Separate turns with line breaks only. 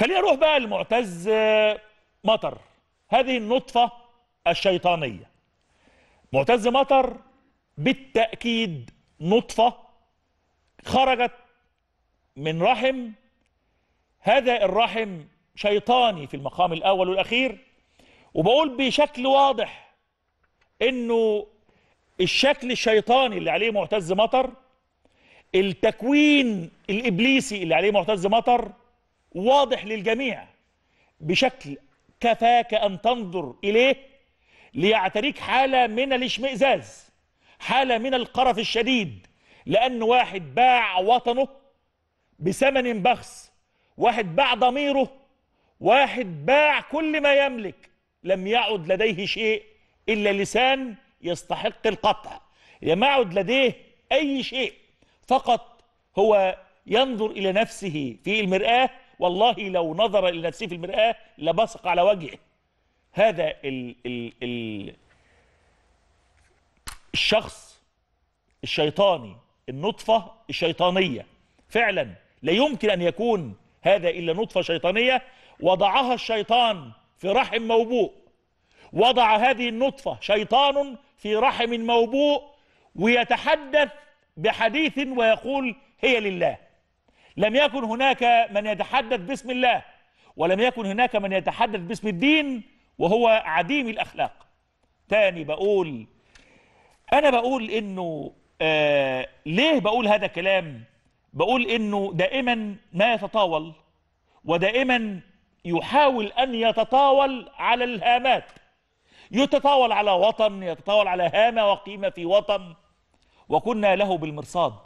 خلينا نروح بقى لمعتز آه، مطر هذه النطفة الشيطانية معتز مطر بالتأكيد نطفة خرجت من رحم هذا الرحم شيطاني في المقام الأول والأخير وبقول بشكل واضح انه الشكل الشيطاني اللي عليه معتز مطر التكوين الإبليسي اللي عليه معتز مطر واضح للجميع بشكل كفاك أن تنظر إليه ليعتريك حالة من الاشمئزاز حالة من القرف الشديد لأن واحد باع وطنه بثمن بخس واحد باع ضميره واحد باع كل ما يملك لم يعد لديه شيء إلا لسان يستحق القطع لم يعد لديه أي شيء فقط هو ينظر إلى نفسه في المرآة والله لو نظر إلى نفسه في المرآة لبصق على وجهه هذا ال ال ال الشخص الشيطاني النطفة الشيطانية فعلا لا يمكن أن يكون هذا إلا نطفة شيطانية وضعها الشيطان في رحم موبوء وضع هذه النطفة شيطان في رحم موبوء ويتحدث بحديث ويقول هي لله لم يكن هناك من يتحدث باسم الله ولم يكن هناك من يتحدث باسم الدين وهو عديم الأخلاق تاني بقول أنا بقول إنه آه ليه بقول هذا الكلام بقول إنه دائما ما يتطاول ودائما يحاول أن يتطاول على الهامات يتطاول على وطن يتطاول على هامة وقيمة في وطن وكنا له بالمرصاد